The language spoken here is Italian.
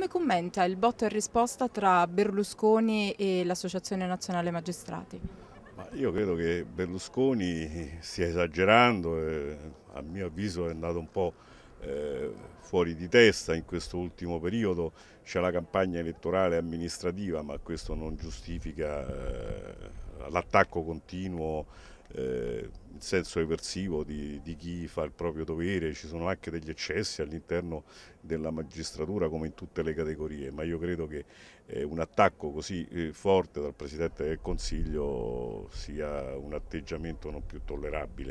come commenta il botto e risposta tra Berlusconi e l'Associazione Nazionale Magistrati? Ma io credo che Berlusconi stia esagerando, eh, a mio avviso è andato un po' eh, fuori di testa in questo ultimo periodo, c'è la campagna elettorale amministrativa ma questo non giustifica eh, l'attacco continuo eh, senso eversivo di, di, chi fa il proprio dovere, ci sono anche degli eccessi all'interno della magistratura come in tutte le categorie, ma io credo che eh, un attacco così eh, forte dal Presidente del Consiglio sia un atteggiamento non più tollerabile.